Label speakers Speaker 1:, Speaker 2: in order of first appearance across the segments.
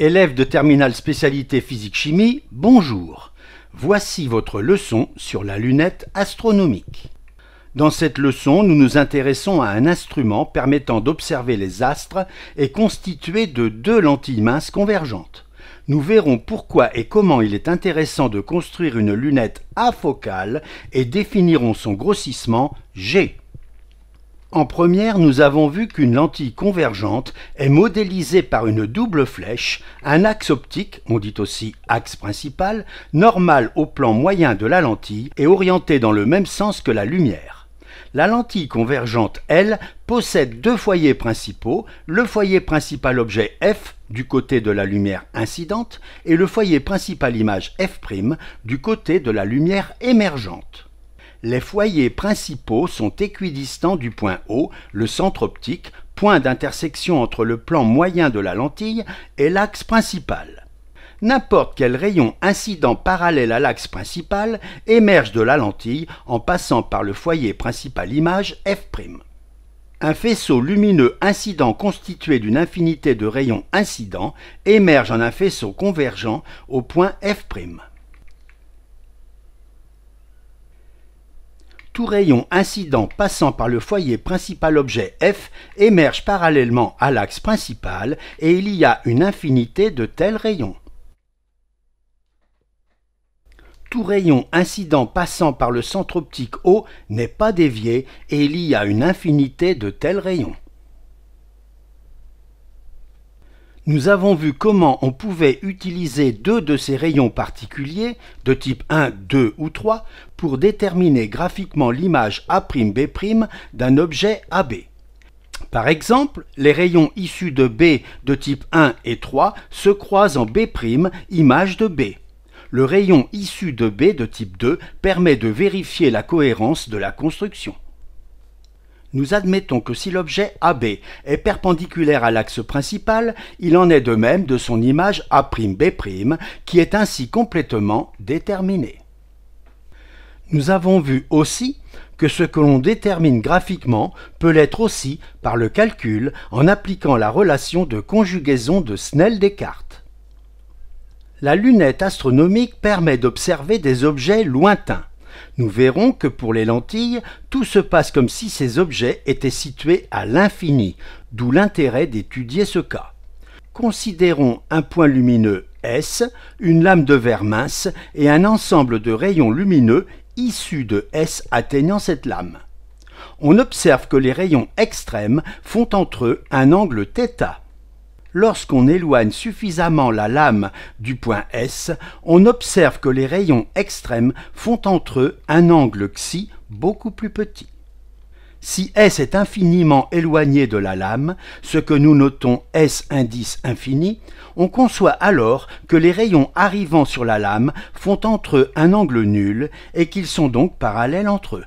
Speaker 1: Élève de terminale spécialité physique-chimie, bonjour. Voici votre leçon sur la lunette astronomique. Dans cette leçon, nous nous intéressons à un instrument permettant d'observer les astres et constitué de deux lentilles minces convergentes. Nous verrons pourquoi et comment il est intéressant de construire une lunette afocale et définirons son grossissement G. En première, nous avons vu qu'une lentille convergente est modélisée par une double flèche, un axe optique, on dit aussi axe principal, normal au plan moyen de la lentille et orienté dans le même sens que la lumière. La lentille convergente, elle, possède deux foyers principaux, le foyer principal objet F du côté de la lumière incidente et le foyer principal image F' du côté de la lumière émergente les foyers principaux sont équidistants du point O, le centre optique, point d'intersection entre le plan moyen de la lentille et l'axe principal. N'importe quel rayon incident parallèle à l'axe principal émerge de la lentille en passant par le foyer principal image F'. Un faisceau lumineux incident constitué d'une infinité de rayons incidents émerge en un faisceau convergent au point F'. tout rayon incident passant par le foyer principal objet F émerge parallèlement à l'axe principal et il y a une infinité de tels rayons. Tout rayon incident passant par le centre optique O n'est pas dévié et il y a une infinité de tels rayons. nous avons vu comment on pouvait utiliser deux de ces rayons particuliers, de type 1, 2 ou 3, pour déterminer graphiquement l'image A'B' d'un objet AB. Par exemple, les rayons issus de B de type 1 et 3 se croisent en B', image de B. Le rayon issu de B de type 2 permet de vérifier la cohérence de la construction. Nous admettons que si l'objet AB est perpendiculaire à l'axe principal, il en est de même de son image A'B', qui est ainsi complètement déterminée. Nous avons vu aussi que ce que l'on détermine graphiquement peut l'être aussi par le calcul en appliquant la relation de conjugaison de Snell-Descartes. La lunette astronomique permet d'observer des objets lointains. Nous verrons que pour les lentilles, tout se passe comme si ces objets étaient situés à l'infini, d'où l'intérêt d'étudier ce cas. Considérons un point lumineux S, une lame de verre mince et un ensemble de rayons lumineux issus de S atteignant cette lame. On observe que les rayons extrêmes font entre eux un angle θ Lorsqu'on éloigne suffisamment la lame du point S, on observe que les rayons extrêmes font entre eux un angle xi beaucoup plus petit. Si S est infiniment éloigné de la lame, ce que nous notons S indice infini, on conçoit alors que les rayons arrivant sur la lame font entre eux un angle nul et qu'ils sont donc parallèles entre eux.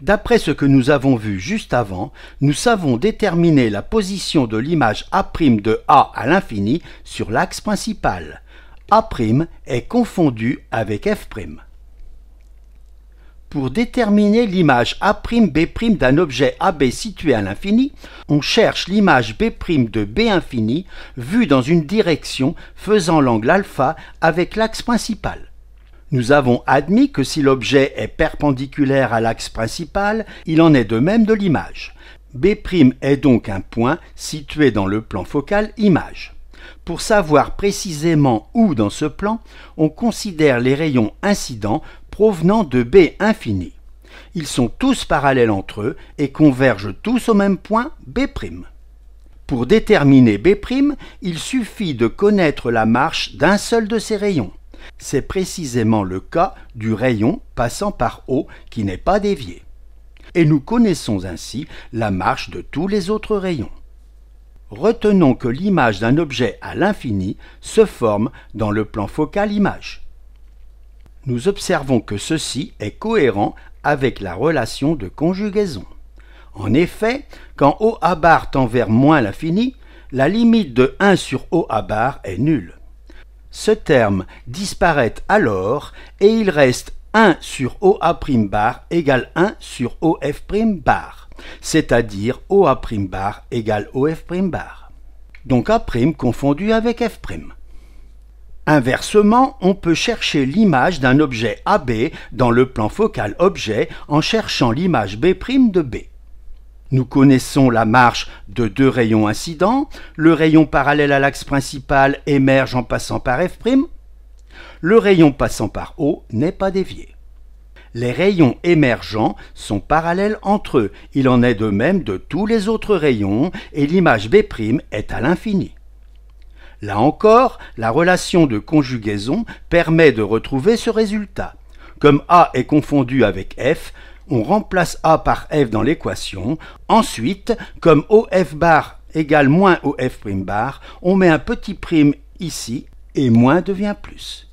Speaker 1: D'après ce que nous avons vu juste avant, nous savons déterminer la position de l'image A' de A à l'infini sur l'axe principal. A' est confondu avec F'. Pour déterminer l'image A'B' d'un objet AB situé à l'infini, on cherche l'image B' de B infini vue dans une direction faisant l'angle alpha avec l'axe principal. Nous avons admis que si l'objet est perpendiculaire à l'axe principal, il en est de même de l'image. B' est donc un point situé dans le plan focal image. Pour savoir précisément où dans ce plan, on considère les rayons incidents provenant de B infini. Ils sont tous parallèles entre eux et convergent tous au même point B'. Pour déterminer B', il suffit de connaître la marche d'un seul de ces rayons. C'est précisément le cas du rayon passant par O qui n'est pas dévié. Et nous connaissons ainsi la marche de tous les autres rayons. Retenons que l'image d'un objet à l'infini se forme dans le plan focal image. Nous observons que ceci est cohérent avec la relation de conjugaison. En effet, quand O à barre tend vers moins l'infini, la limite de 1 sur O à barre est nulle. Ce terme disparaît alors et il reste 1 sur OA' bar égale 1 sur OF' bar, c'est-à-dire OA' bar égale OF' bar. Donc A' confondu avec F'. Inversement, on peut chercher l'image d'un objet AB dans le plan focal objet en cherchant l'image B' de B. Nous connaissons la marche de deux rayons incidents, le rayon parallèle à l'axe principal émerge en passant par F', le rayon passant par O n'est pas dévié. Les rayons émergents sont parallèles entre eux, il en est de même de tous les autres rayons, et l'image B' est à l'infini. Là encore, la relation de conjugaison permet de retrouver ce résultat. Comme A est confondu avec F, on remplace A par F dans l'équation. Ensuite, comme OF bar égale moins OF prime bar, on met un petit prime ici et moins devient plus.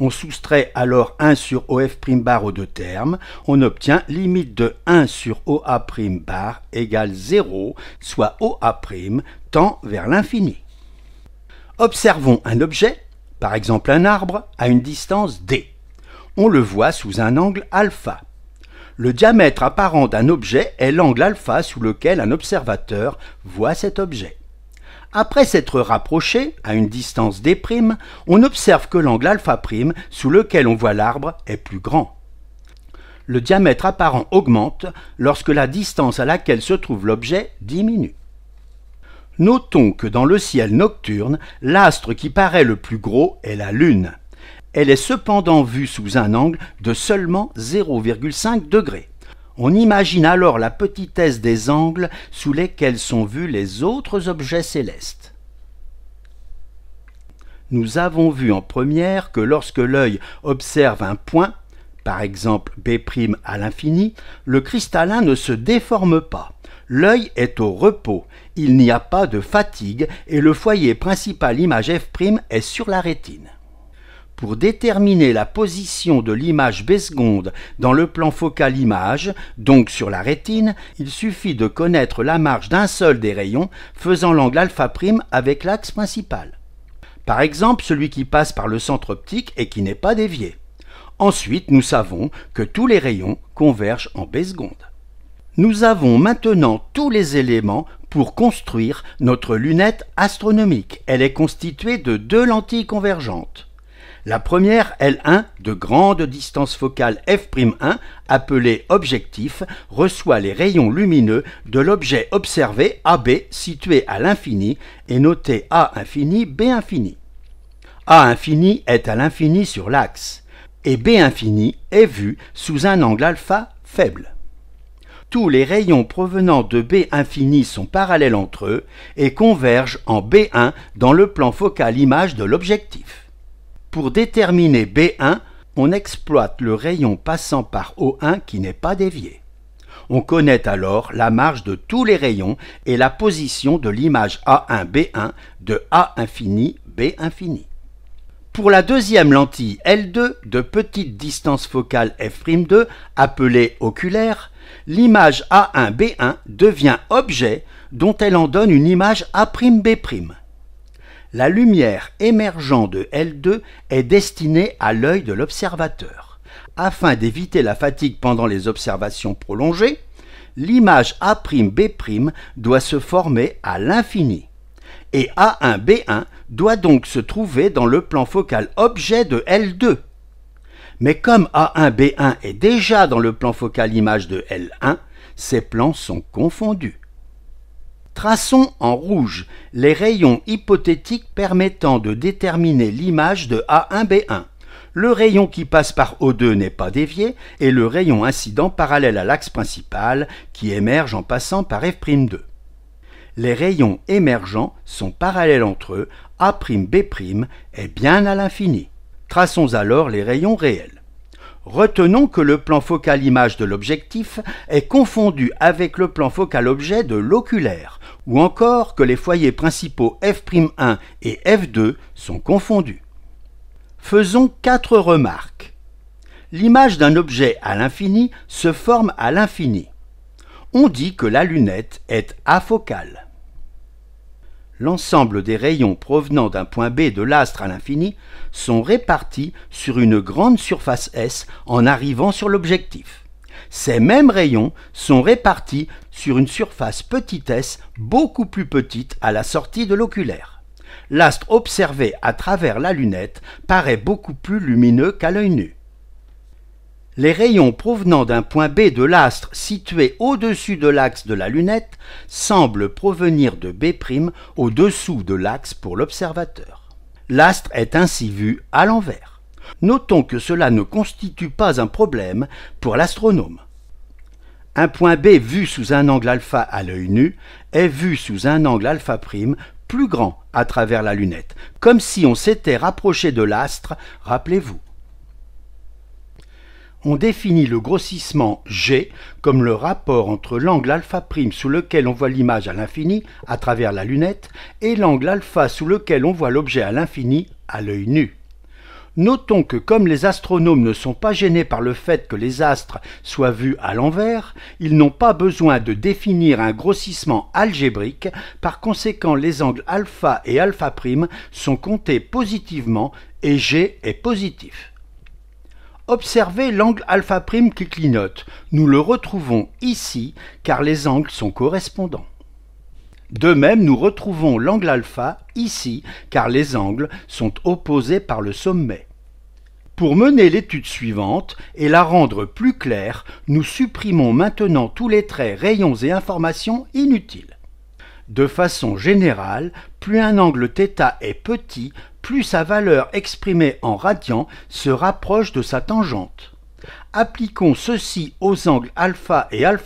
Speaker 1: On soustrait alors 1 sur OF prime bar aux deux termes. On obtient limite de 1 sur OA prime bar égale 0, soit OA prime tend vers l'infini. Observons un objet, par exemple un arbre, à une distance d. On le voit sous un angle alpha. Le diamètre apparent d'un objet est l'angle alpha sous lequel un observateur voit cet objet. Après s'être rapproché à une distance d', on observe que l'angle alpha' sous lequel on voit l'arbre est plus grand. Le diamètre apparent augmente lorsque la distance à laquelle se trouve l'objet diminue. Notons que dans le ciel nocturne, l'astre qui paraît le plus gros est la Lune elle est cependant vue sous un angle de seulement 0,5 degré. On imagine alors la petitesse des angles sous lesquels sont vus les autres objets célestes. Nous avons vu en première que lorsque l'œil observe un point, par exemple B' à l'infini, le cristallin ne se déforme pas. L'œil est au repos, il n'y a pas de fatigue et le foyer principal image F' est sur la rétine. Pour déterminer la position de l'image B-seconde dans le plan focal image, donc sur la rétine, il suffit de connaître la marge d'un seul des rayons faisant l'angle alpha' prime avec l'axe principal. Par exemple, celui qui passe par le centre optique et qui n'est pas dévié. Ensuite, nous savons que tous les rayons convergent en B seconde. Nous avons maintenant tous les éléments pour construire notre lunette astronomique. Elle est constituée de deux lentilles convergentes. La première L1 de grande distance focale f'1, appelée objectif, reçoit les rayons lumineux de l'objet observé AB situé à l'infini et noté A infini B infini. A infini est à l'infini sur l'axe et B infini est vu sous un angle alpha faible. Tous les rayons provenant de B infini sont parallèles entre eux et convergent en B1 dans le plan focal image de l'objectif. Pour déterminer B1, on exploite le rayon passant par O1 qui n'est pas dévié. On connaît alors la marge de tous les rayons et la position de l'image A1-B1 de A infini B infini. Pour la deuxième lentille L2 de petite distance focale f'2 appelée oculaire, l'image A1-B1 devient objet dont elle en donne une image A'B'. La lumière émergeant de L2 est destinée à l'œil de l'observateur. Afin d'éviter la fatigue pendant les observations prolongées, l'image A'B' doit se former à l'infini. Et A1B1 doit donc se trouver dans le plan focal objet de L2. Mais comme A1B1 est déjà dans le plan focal image de L1, ces plans sont confondus. Traçons en rouge les rayons hypothétiques permettant de déterminer l'image de A1B1. Le rayon qui passe par O2 n'est pas dévié et le rayon incident parallèle à l'axe principal qui émerge en passant par F'2. Les rayons émergents sont parallèles entre eux, A'B' est bien à l'infini. Traçons alors les rayons réels. Retenons que le plan focal image de l'objectif est confondu avec le plan focal objet de l'oculaire ou encore que les foyers principaux F'1 et F2 sont confondus. Faisons quatre remarques. L'image d'un objet à l'infini se forme à l'infini. On dit que la lunette est afocale. L'ensemble des rayons provenant d'un point B de l'astre à l'infini sont répartis sur une grande surface S en arrivant sur l'objectif. Ces mêmes rayons sont répartis sur une surface petitesse beaucoup plus petite à la sortie de l'oculaire. L'astre observé à travers la lunette paraît beaucoup plus lumineux qu'à l'œil nu. Les rayons provenant d'un point B de l'astre situé au-dessus de l'axe de la lunette semblent provenir de B' au-dessous de l'axe pour l'observateur. L'astre est ainsi vu à l'envers. Notons que cela ne constitue pas un problème pour l'astronome. Un point B vu sous un angle alpha à l'œil nu est vu sous un angle alpha prime plus grand à travers la lunette, comme si on s'était rapproché de l'astre, rappelez-vous. On définit le grossissement G comme le rapport entre l'angle alpha prime sous lequel on voit l'image à l'infini à travers la lunette et l'angle alpha sous lequel on voit l'objet à l'infini à l'œil nu. Notons que comme les astronomes ne sont pas gênés par le fait que les astres soient vus à l'envers, ils n'ont pas besoin de définir un grossissement algébrique, par conséquent les angles alpha et alpha prime sont comptés positivement et G est positif. Observez l'angle alpha prime qui clignote. Nous le retrouvons ici car les angles sont correspondants. De même, nous retrouvons l'angle alpha ici, car les angles sont opposés par le sommet. Pour mener l'étude suivante et la rendre plus claire, nous supprimons maintenant tous les traits, rayons et informations inutiles. De façon générale, plus un angle θ est petit, plus sa valeur exprimée en radian se rapproche de sa tangente. Appliquons ceci aux angles α et α'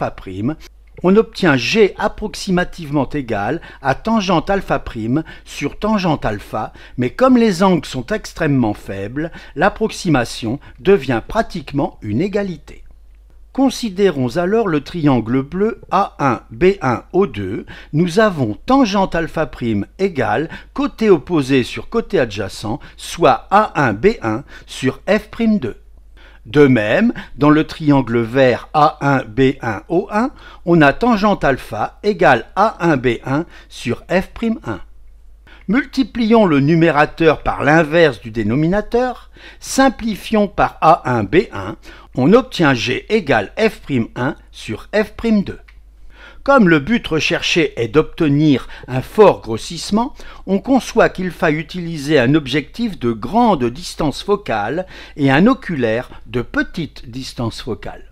Speaker 1: on obtient G approximativement égal à tangente alpha prime sur tangente alpha, mais comme les angles sont extrêmement faibles, l'approximation devient pratiquement une égalité. Considérons alors le triangle bleu A1, B1, O2. Nous avons tangente alpha prime égale côté opposé sur côté adjacent, soit A1, B1 sur f'2. De même, dans le triangle vert A1B1O1, on a tangente alpha égale A1B1 sur f'1. Multiplions le numérateur par l'inverse du dénominateur, simplifions par A1B1, on obtient G égale f'1 sur f'2. Comme le but recherché est d'obtenir un fort grossissement, on conçoit qu'il faille utiliser un objectif de grande distance focale et un oculaire de petite distance focale.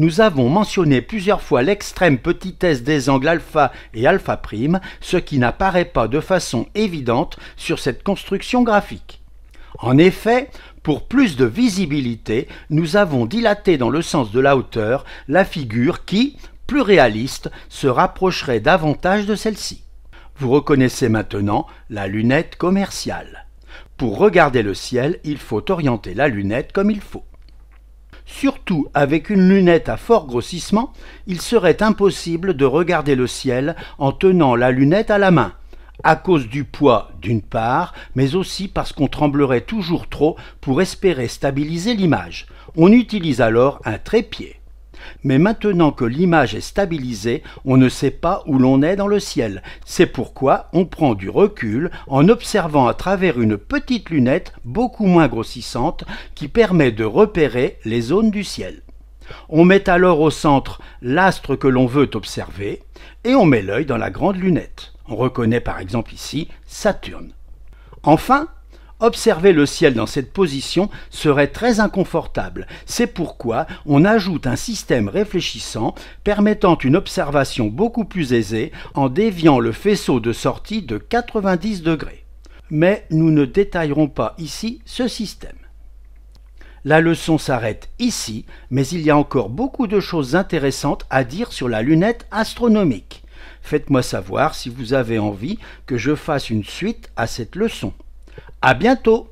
Speaker 1: Nous avons mentionné plusieurs fois l'extrême petitesse des angles alpha et alpha prime, ce qui n'apparaît pas de façon évidente sur cette construction graphique. En effet, pour plus de visibilité, nous avons dilaté dans le sens de la hauteur la figure qui, plus réaliste se rapprocherait davantage de celle-ci. Vous reconnaissez maintenant la lunette commerciale. Pour regarder le ciel, il faut orienter la lunette comme il faut. Surtout avec une lunette à fort grossissement, il serait impossible de regarder le ciel en tenant la lunette à la main, à cause du poids d'une part, mais aussi parce qu'on tremblerait toujours trop pour espérer stabiliser l'image. On utilise alors un trépied mais maintenant que l'image est stabilisée, on ne sait pas où l'on est dans le ciel. C'est pourquoi on prend du recul en observant à travers une petite lunette beaucoup moins grossissante qui permet de repérer les zones du ciel. On met alors au centre l'astre que l'on veut observer et on met l'œil dans la grande lunette. On reconnaît par exemple ici Saturne. Enfin, Observer le ciel dans cette position serait très inconfortable. C'est pourquoi on ajoute un système réfléchissant permettant une observation beaucoup plus aisée en déviant le faisceau de sortie de 90 degrés. Mais nous ne détaillerons pas ici ce système. La leçon s'arrête ici, mais il y a encore beaucoup de choses intéressantes à dire sur la lunette astronomique. Faites-moi savoir si vous avez envie que je fasse une suite à cette leçon. À bientôt